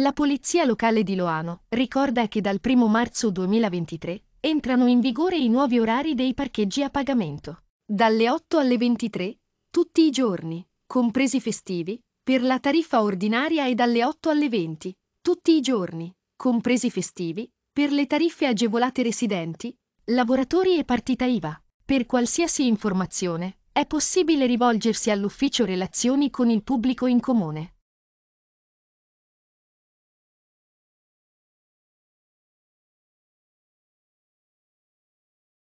La Polizia Locale di Loano ricorda che dal 1 marzo 2023 entrano in vigore i nuovi orari dei parcheggi a pagamento. Dalle 8 alle 23, tutti i giorni, compresi festivi, per la tariffa ordinaria e dalle 8 alle 20, tutti i giorni, compresi festivi, per le tariffe agevolate residenti, lavoratori e partita IVA. Per qualsiasi informazione, è possibile rivolgersi all'ufficio relazioni con il pubblico in comune.